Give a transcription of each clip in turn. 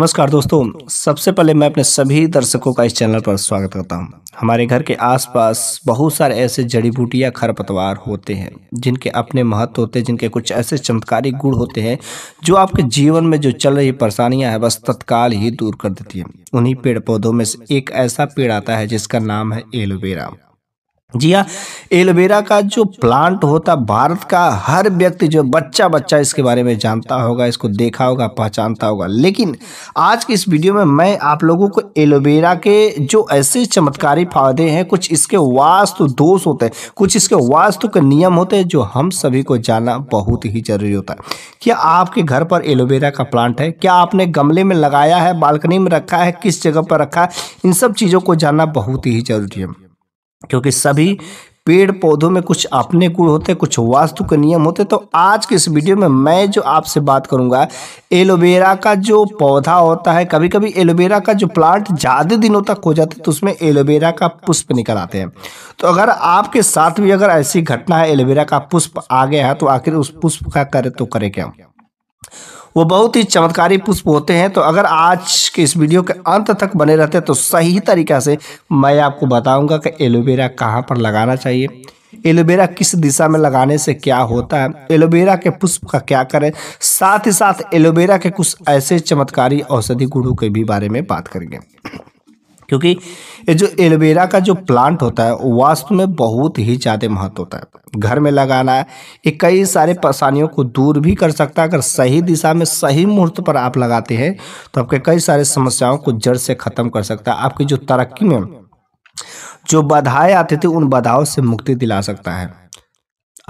नमस्कार दोस्तों सबसे पहले मैं अपने सभी दर्शकों का इस चैनल पर स्वागत करता हूं। हमारे घर के आसपास बहुत सारे ऐसे जड़ी बूटियाँ खरपतवार होते हैं जिनके अपने महत्व होते हैं जिनके कुछ ऐसे चमत्कारी गुण होते हैं जो आपके जीवन में जो चल रही परेशानियां हैं बस तत्काल ही दूर कर देती है उन्हीं पेड़ पौधों में से एक ऐसा पेड़ आता है जिसका नाम है एलोवेरा जी हाँ एलोवेरा का जो प्लांट होता भारत का हर व्यक्ति जो बच्चा बच्चा इसके बारे में जानता होगा इसको देखा होगा पहचानता होगा लेकिन आज की इस वीडियो में मैं आप लोगों को एलोवेरा के जो ऐसे चमत्कारी फायदे हैं कुछ इसके वास्तु दोष होते हैं कुछ इसके वास्तु के नियम होते हैं जो हम सभी को जानना बहुत ही जरूरी होता है क्या आपके घर पर एलोवेरा का प्लांट है क्या आपने गमले में लगाया है बालकनी में रखा है किस जगह पर रखा है इन सब चीज़ों को जानना बहुत ही जरूरी है क्योंकि सभी पेड़ पौधों में कुछ अपने गुण होते हैं कुछ वास्तु के नियम होते तो आज के इस वीडियो में मैं जो आपसे बात करूंगा एलोवेरा का जो पौधा होता है कभी कभी एलोवेरा का जो प्लांट ज़्यादा दिनों तक हो जाता है तो उसमें एलोवेरा का पुष्प निकल आते हैं तो अगर आपके साथ भी अगर ऐसी घटना है एलोवेरा का पुष्प आ गया है तो आखिर उस पुष्प का करे तो करे क्या वो बहुत ही चमत्कारी पुष्प होते हैं तो अगर आज के इस वीडियो के अंत तक बने रहते हैं तो सही तरीका से मैं आपको बताऊंगा कि एलोवेरा कहाँ पर लगाना चाहिए एलोवेरा किस दिशा में लगाने से क्या होता है एलोवेरा के पुष्प का क्या करें साथ ही साथ एलोवेरा के कुछ ऐसे चमत्कारी औषधि गुणों के भी बारे में बात करेंगे क्योंकि ये जो एलोवेरा का जो प्लांट होता है वास्तव में बहुत ही ज़्यादा महत्व होता है घर में लगाना है ये कई सारे परेशानियों को दूर भी कर सकता है अगर सही दिशा में सही मुहूर्त पर आप लगाते हैं तो आपके कई सारे समस्याओं को जड़ से ख़त्म कर सकता है आपकी जो तरक्की में जो बाधाएँ आती थी उन बाधाओं से मुक्ति दिला सकता है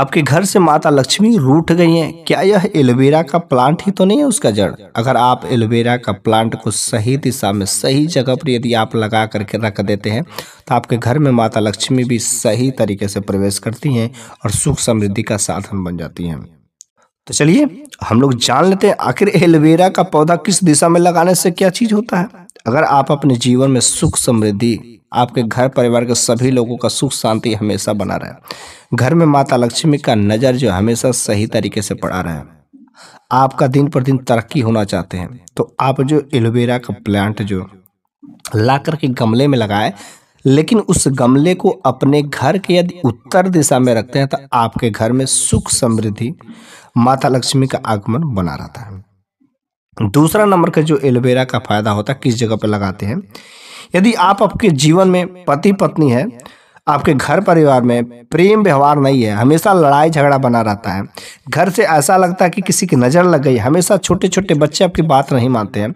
आपके घर से माता लक्ष्मी रूठ गई हैं क्या यह एलोवेरा का प्लांट ही तो नहीं है उसका जड़ अगर आप एलोवेरा का प्लांट को सही दिशा में सही जगह पर यदि आप लगा करके रख देते हैं तो आपके घर में माता लक्ष्मी भी सही तरीके से प्रवेश करती हैं और सुख समृद्धि का साधन बन जाती हैं तो चलिए हम लोग जान लेते हैं आखिर एलोवेरा का पौधा किस दिशा में लगाने से क्या चीज होता है अगर आप अपने जीवन में सुख समृद्धि आपके घर परिवार के सभी लोगों का सुख शांति हमेशा बना रहे घर में माता लक्ष्मी का नज़र जो हमेशा सही तरीके से पड़ा रहे आपका दिन प्रतिदिन तरक्की होना चाहते हैं तो आप जो एलोवेरा का प्लांट जो ला करके गमले में लगाए लेकिन उस गमले को अपने घर के यदि उत्तर दिशा में रखते हैं तो आपके घर में सुख समृद्धि माता लक्ष्मी का आगमन बना रहता है दूसरा नंबर का जो एलोवेरा का फायदा होता है किस जगह पर लगाते हैं यदि आप आपके जीवन में पति पत्नी है आपके घर परिवार में प्रेम व्यवहार नहीं है हमेशा लड़ाई झगड़ा बना रहता है घर से ऐसा लगता है कि किसी की नज़र लग गई हमेशा छोटे छोटे बच्चे आपकी बात नहीं मानते हैं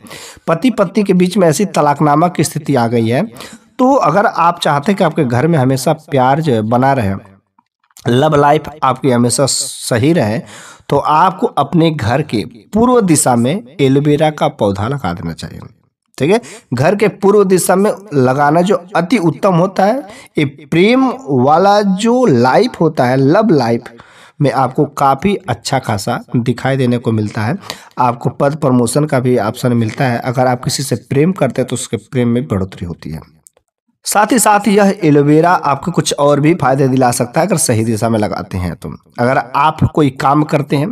पति पत्नी के बीच में ऐसी तलाकनामा की स्थिति आ गई है तो अगर आप चाहते हैं कि आपके घर में हमेशा प्यार जो है बना रहे लव लाइफ आपकी हमेशा सही रहे तो आपको अपने घर के पूर्व दिशा में एलोवेरा का पौधा लगा देना चाहिए ठीक है घर के पूर्व दिशा में लगाना जो अति उत्तम होता है ये प्रेम वाला जो लाइफ होता है लव लाइफ में आपको काफ़ी अच्छा खासा दिखाई देने को मिलता है आपको पद प्रमोशन का भी ऑप्शन मिलता है अगर आप किसी से प्रेम करते हैं तो उसके प्रेम में बढ़ोतरी होती है साथ ही साथ यह एलोवेरा आपको कुछ और भी फायदे दिला सकता है अगर सही दिशा में लगाते हैं तो अगर आप कोई काम करते हैं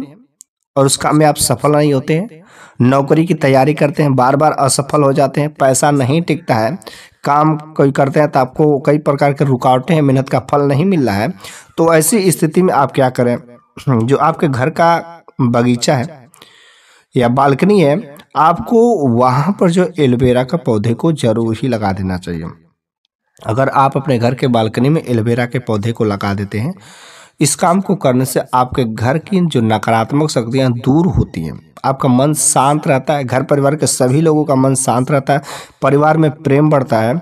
और उस काम में आप सफल नहीं होते हैं नौकरी की तैयारी करते हैं बार बार असफल हो जाते हैं पैसा नहीं टिकता है काम कोई करते हैं तो आपको कई प्रकार की रुकावटें हैं मेहनत का फल नहीं मिल रहा है तो ऐसी स्थिति में आप क्या करें जो आपके घर का बगीचा है या बालकनी है आपको वहाँ पर जो एलोवेरा का पौधे को जरूर ही लगा देना चाहिए अगर आप अपने घर के बालकनी में एलोवेरा के पौधे को लगा देते हैं इस काम को करने से आपके घर की जो नकारात्मक शक्तियाँ दूर होती हैं आपका मन शांत रहता है घर परिवार के सभी लोगों का मन शांत रहता है परिवार में प्रेम बढ़ता है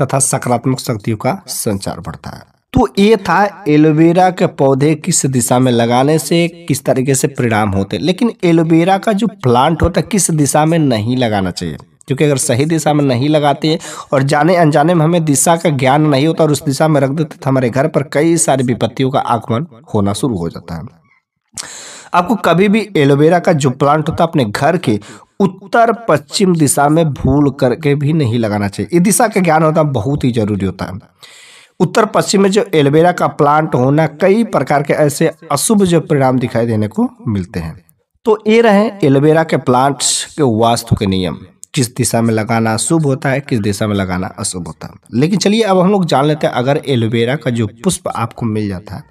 तथा सकारात्मक शक्तियों का संचार बढ़ता है तो ये था एलोवेरा के पौधे किस दिशा में लगाने से किस तरीके से परिणाम होते लेकिन एलोवेरा का जो प्लांट होता है किस दिशा में नहीं लगाना चाहिए क्योंकि अगर सही दिशा में नहीं लगाते हैं और जाने अनजाने में हमें दिशा का ज्ञान नहीं होता और उस दिशा में रख देते तो हमारे घर पर कई सारी विपत्तियों का आगमन होना शुरू हो जाता है आपको कभी भी एलोवेरा का जो प्लांट होता है अपने घर के उत्तर पश्चिम दिशा में भूल करके भी नहीं लगाना चाहिए ये दिशा का ज्ञान होता बहुत ही जरूरी होता है उत्तर पश्चिम में जो एलोवेरा का प्लांट होना कई प्रकार के ऐसे अशुभ जो परिणाम दिखाई देने को मिलते हैं तो ये रहे एलोवेरा के प्लांट्स के वास्तु के नियम किस दिशा में लगाना शुभ होता है किस दिशा में लगाना अशुभ होता है लेकिन चलिए अब हम लोग जान लेते हैं अगर एलोवेरा का जो पुष्प आपको मिल जाता है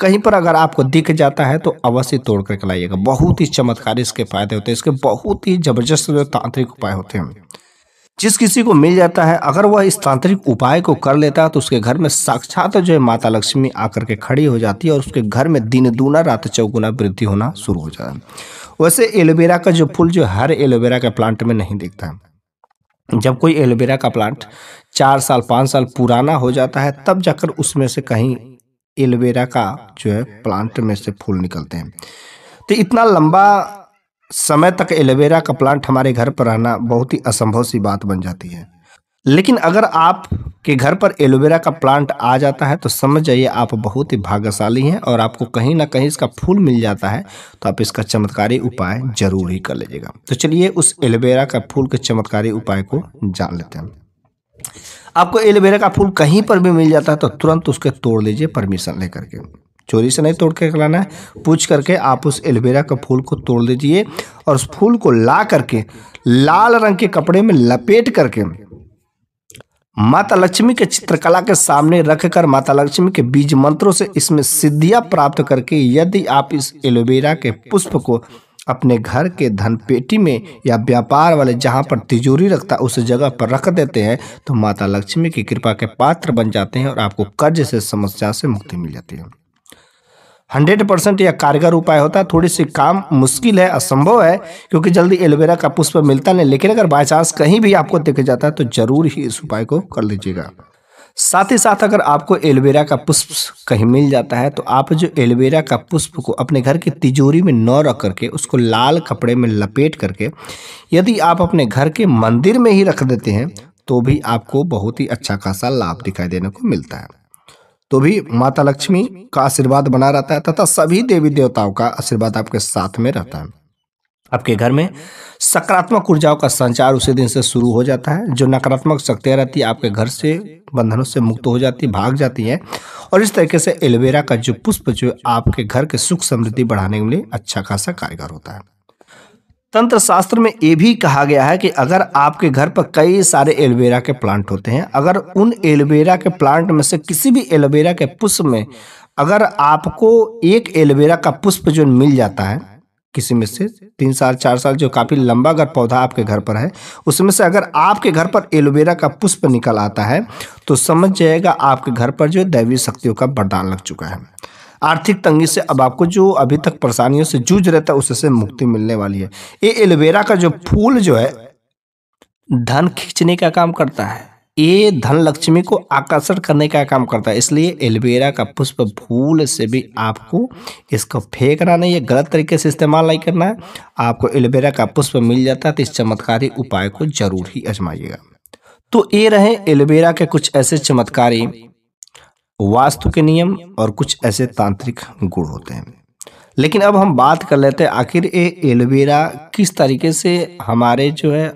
कहीं पर अगर आपको दिख जाता है तो अवश्य तोड़ करके लाइएगा बहुत ही चमत्कारी इसके फायदे होते हैं इसके बहुत ही जबरदस्त तांत्रिक उपाय होते हैं जिस किसी को मिल जाता है अगर वह इस तांत्रिक उपाय को कर लेता है तो उसके घर में साक्षात जो है माता लक्ष्मी आकर के खड़ी हो जाती है और उसके घर में दिन दूना रात चौगुना वृद्धि होना शुरू हो जाता है वैसे एलोवेरा का जो फूल जो हर एलोवेरा के प्लांट में नहीं दिखता जब कोई एलोवेरा का प्लांट चार साल पाँच साल पुराना हो जाता है तब जाकर उसमें से कहीं एलोवेरा का जो है प्लांट में से फूल निकलते हैं तो इतना लंबा समय तक एलोवेरा का प्लांट हमारे घर पर रहना बहुत ही असंभव सी बात बन जाती है लेकिन अगर आप के घर पर एलोवेरा का प्लांट आ जाता है तो समझ जाइए आप बहुत ही भाग्यशाली हैं और आपको कहीं ना कहीं इसका फूल मिल जाता है तो आप इसका चमत्कारी उपाय जरूर ही कर लीजिएगा तो चलिए उस एलोवेरा का फूल के चमत्कारी उपाय को जान लेते हैं आपको एलोवेरा का फूल कहीं पर भी मिल जाता है तो तुरंत उसके तोड़ लीजिए परमिशन लेकर के चोरी से नहीं तोड़ के लाना है पूछ करके आप उस एलोवेरा का फूल को तोड़ दीजिए और उस फूल को ला करके लाल रंग के कपड़े में लपेट करके माता लक्ष्मी के चित्रकला के सामने रखकर माता लक्ष्मी के बीज मंत्रों से इसमें सिद्धियां प्राप्त करके यदि आप इस एलोवेरा के पुष्प को अपने घर के धन पेटी में या व्यापार वाले जहाँ पर तिजोरी रखता उस जगह पर रख देते हैं तो माता लक्ष्मी की कृपा के पात्र बन जाते हैं और आपको कर्ज से समस्या से मुक्ति मिल जाती है हंड्रेड परसेंट यह कारगर उपाय होता है थोड़ी सी काम मुश्किल है असंभव है क्योंकि जल्दी एलोवेरा का पुष्प मिलता नहीं लेकिन अगर बाई चांस कहीं भी आपको दिख जाता है तो जरूर ही इस उपाय को कर लीजिएगा साथ ही साथ अगर आपको एलोवेरा का पुष्प कहीं मिल जाता है तो आप जो एलोवेरा का पुष्प को अपने घर की तिजोरी में न रख करके उसको लाल कपड़े में लपेट करके यदि आप अपने घर के मंदिर में ही रख देते हैं तो भी आपको बहुत ही अच्छा खासा लाभ दिखाई देने को मिलता है तो भी माता लक्ष्मी का आशीर्वाद बना रहता है तथा सभी देवी देवताओं का आशीर्वाद आपके साथ में रहता है आपके घर में सकारात्मक ऊर्जाओं का संचार उसी दिन से शुरू हो जाता है जो नकारात्मक शक्तियाँ रहती है आपके घर से बंधनों से मुक्त हो जाती भाग जाती है और इस तरीके से एलोवेरा का जो पुष्प जो आपके घर के सुख समृद्धि बढ़ाने के लिए अच्छा खासा कारगर होता है तंत्र शास्त्र में ये भी कहा गया है कि अगर आपके घर पर कई सारे एलोवेरा के प्लांट होते हैं अगर उन एलोवेरा के प्लांट में से किसी भी एलोवेरा के पुष्प में अगर आपको एक एलोवेरा का पुष्प जो मिल जाता है किसी में से तीन साल चार साल जो काफ़ी लंबा अगर पौधा आपके घर पर है उसमें से अगर आपके घर पर एलोवेरा का पुष्प निकल आता है तो समझ जाएगा आपके घर पर जो दैवीय शक्तियों का वरदान लग चुका है आर्थिक तंगी से अब आपको जो अभी तक परेशानियों से जूझ रहता है उससे मुक्ति मिलने वाली है ये एलोवेरा का जो फूल जो है धन खींचने का काम करता है ये धन लक्ष्मी को आकर्षण करने का काम करता है इसलिए एलोवेरा का पुष्प फूल से भी आपको इसको फेंकना नहीं है गलत तरीके से इस्तेमाल नहीं करना है आपको एलोवेरा का पुष्प मिल जाता है तो इस चमत्कारी उपाय को जरूर ही आजमाइएगा तो ये रहे एलोवेरा के कुछ ऐसे चमत्कारी वास्तु के नियम और कुछ ऐसे तांत्रिक गुण होते हैं लेकिन अब हम बात कर लेते हैं आखिर ये एलोवेरा किस तरीके से हमारे जो है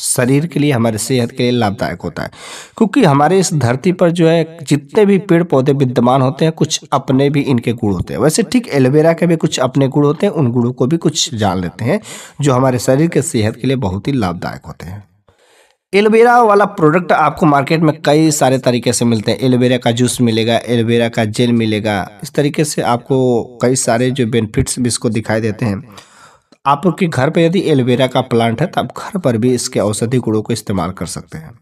शरीर के लिए हमारे सेहत के लिए लाभदायक होता है क्योंकि हमारे इस धरती पर जो है जितने भी पेड़ पौधे विद्यमान होते हैं कुछ अपने भी इनके गुण होते हैं वैसे ठीक एलोवेरा के भी कुछ अपने गुण होते हैं उन गुणों को भी कुछ जान लेते हैं जो हमारे शरीर के सेहत के लिए बहुत ही लाभदायक होते हैं एलोवेरा वाला प्रोडक्ट आपको मार्केट में कई सारे तरीके से मिलते हैं एलोवेरा का जूस मिलेगा एलोवेरा का जेल मिलेगा इस तरीके से आपको कई सारे जो बेनिफिट्स भी इसको दिखाई देते हैं आपके घर पर यदि एलोवेरा का प्लांट है तो आप घर पर भी इसके औषधि गुणों को इस्तेमाल कर सकते हैं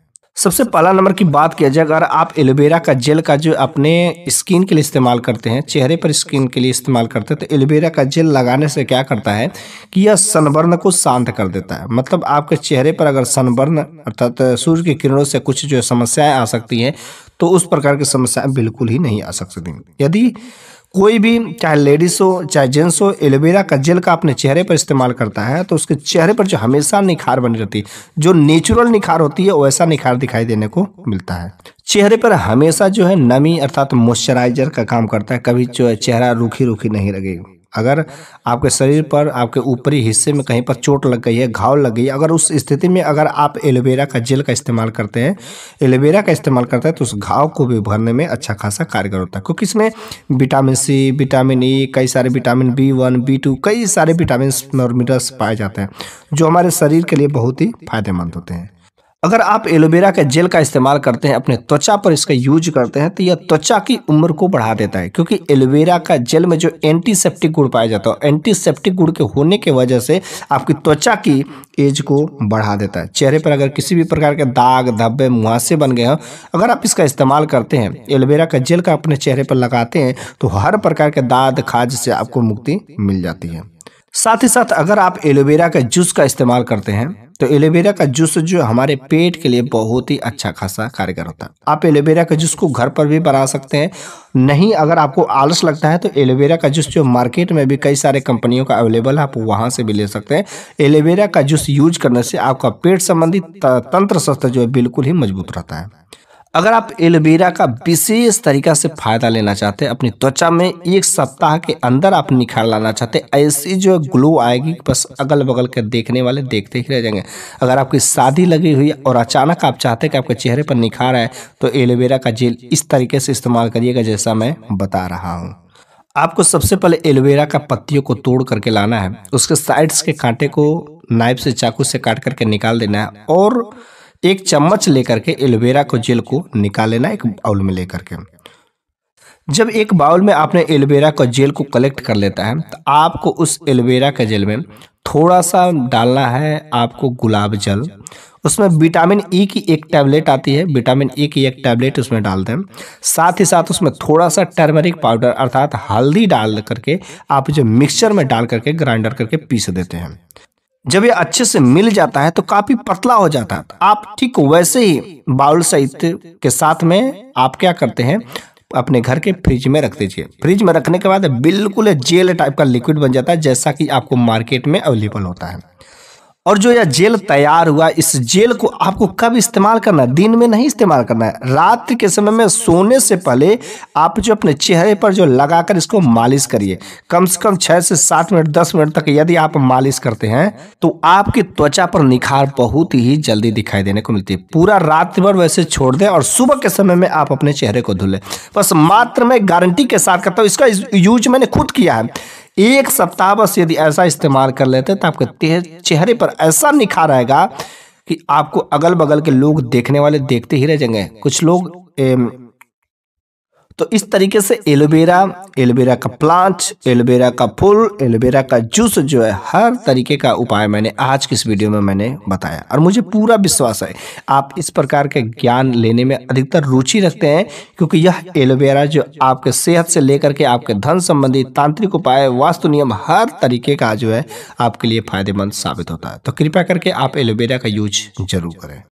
सबसे पहला नंबर की बात किया जाए अगर आप एलोवेरा का जेल का जो अपने स्किन के लिए इस्तेमाल करते हैं चेहरे पर स्किन के लिए इस्तेमाल करते हैं तो एलोवेरा का जेल लगाने से क्या करता है कि यह सनबर्न को शांत कर देता है मतलब आपके चेहरे पर अगर सनबर्न अर्थात सूर्य की किरणों से कुछ जो समस्याएं आ सकती हैं तो उस प्रकार की समस्याएँ बिल्कुल ही नहीं आ सकती यदि कोई भी चाहे लेडीज़ हो चाहे जेंट्स हो एलोवेरा का जेल का अपने चेहरे पर इस्तेमाल करता है तो उसके चेहरे पर जो हमेशा निखार बनी रहती है जो नेचुरल निखार होती है वैसा निखार दिखाई देने को मिलता है चेहरे पर हमेशा जो है नमी अर्थात मॉइस्चराइजर का काम करता है कभी जो है चेहरा रूखी रूखी नहीं लगेगा अगर आपके शरीर पर आपके ऊपरी हिस्से में कहीं पर चोट लग गई है घाव लग गई है अगर उस स्थिति में अगर आप एलोवेरा का जेल का इस्तेमाल करते हैं एलोवेरा का इस्तेमाल करते हैं तो उस घाव को भी भरने में अच्छा खासा कारगर होता है क्योंकि इसमें vitamin C vitamin E e, कई सारे vitamin B one B two कई सारे विटामिन और मिनरल्स पाए जाते हैं जो हमारे शरीर के लिए बहुत ही फायदेमंद होते हैं अगर आप एलोवेरा के जेल का इस्तेमाल करते हैं अपने त्वचा पर इसका यूज करते हैं तो यह त्वचा की उम्र को बढ़ा देता है क्योंकि एलोवेरा का जेल में जो एंटीसेप्टिक गुड़ पाया जाता है एंटीसेप्टिक गुड़ के होने के वजह से आपकी त्वचा की एज को बढ़ा देता है चेहरे पर अगर किसी भी प्रकार के दाग धब्बे मुहासे बन गए हों अगर आप इसका इस्तेमाल करते हैं एलोवेरा का जेल का अपने चेहरे पर लगाते हैं तो हर प्रकार के दाद खाज से आपको मुक्ति मिल जाती है साथ ही साथ अगर आप एलोवेरा के जूस का इस्तेमाल करते हैं तो एलोवेरा का जूस जो हमारे पेट के लिए बहुत ही अच्छा खासा कारगर होता है आप एलोवेरा का जूस को घर पर भी बना सकते हैं नहीं अगर आपको आलस लगता है तो एलोवेरा का जूस जो मार्केट में भी कई सारे कंपनियों का अवेलेबल है आप वहाँ से भी ले सकते हैं एलोवेरा का जूस यूज करने से आपका पेट संबंधी तंत्र शस्त्र जो है बिल्कुल ही मजबूत रहता है अगर आप एलोवेरा का विशेष तरीका से फायदा लेना चाहते हैं अपनी त्वचा में एक सप्ताह के अंदर आप निखार लाना चाहते हैं ऐसी जो ग्लो आएगी बस अगल बगल के देखने वाले देखते ही रह जाएंगे अगर आपकी शादी लगी हुई है और अचानक आप चाहते हैं कि आपके चेहरे पर निखार आए तो एलोवेरा का जेल इस तरीके से इस्तेमाल करिएगा जैसा मैं बता रहा हूँ आपको सबसे पहले एलोवेरा का पत्तियों को तोड़ करके लाना है उसके साइड्स के कांटे को नाइफ से चाकू से काट करके निकाल देना है और एक चम्मच लेकर के एलोवेरा को जेल को निकाल लेना एक बाउल में लेकर के जब एक बाउल में आपने एलोवेरा का जेल को कलेक्ट कर लेता है तो आपको उस एलोवेरा का जेल में थोड़ा सा डालना है आपको गुलाब जल उसमें विटामिन ई e की एक टैबलेट आती है विटामिन ई e की एक टैबलेट उसमें डालते हैं साथ ही साथ उसमें थोड़ा सा टर्मरिक पाउडर अर्थात हल्दी डाल करके आप जो मिक्सचर में डाल करके ग्राइंडर करके पीस देते हैं जब ये अच्छे से मिल जाता है तो काफी पतला हो जाता है आप ठीक वैसे ही बाउल सहित के साथ में आप क्या करते हैं अपने घर के फ्रिज में रख दीजिए फ्रिज में रखने के बाद बिल्कुल जेल टाइप का लिक्विड बन जाता है जैसा कि आपको मार्केट में अवेलेबल होता है और जो यह जेल तैयार हुआ इस जेल को आपको कब इस्तेमाल करना है दिन में नहीं इस्तेमाल करना है रात के समय में सोने से पहले आप जो अपने चेहरे पर जो लगाकर इसको मालिश करिए कम से कम छः से सात मिनट दस मिनट तक यदि आप मालिश करते हैं तो आपकी त्वचा पर निखार बहुत ही जल्दी दिखाई देने को मिलती है पूरा रात भर वैसे छोड़ दें और सुबह के समय में आप अपने चेहरे को धुलें बस मात्र मैं गारंटी के साथ करता हूँ इसका यूज मैंने खुद किया है एक सप्ताह बस यदि ऐसा इस्तेमाल कर लेते हैं तो आपके चेहरे पर ऐसा निखार आएगा कि आपको अगल बगल के लोग देखने वाले देखते ही रह जाएंगे कुछ लोग तो इस तरीके से एलोवेरा एलोवेरा का प्लांट एलोवेरा का फूल एलोवेरा का जूस जो है हर तरीके का उपाय मैंने आज की इस वीडियो में मैंने बताया और मुझे पूरा विश्वास है आप इस प्रकार के ज्ञान लेने में अधिकतर रुचि रखते हैं क्योंकि यह एलोवेरा जो आपके सेहत से लेकर के आपके धन संबंधी तांत्रिक उपाय वास्तु नियम हर तरीके का जो है आपके लिए फायदेमंद साबित होता है तो कृपया करके आप एलोवेरा का यूज जरूर करें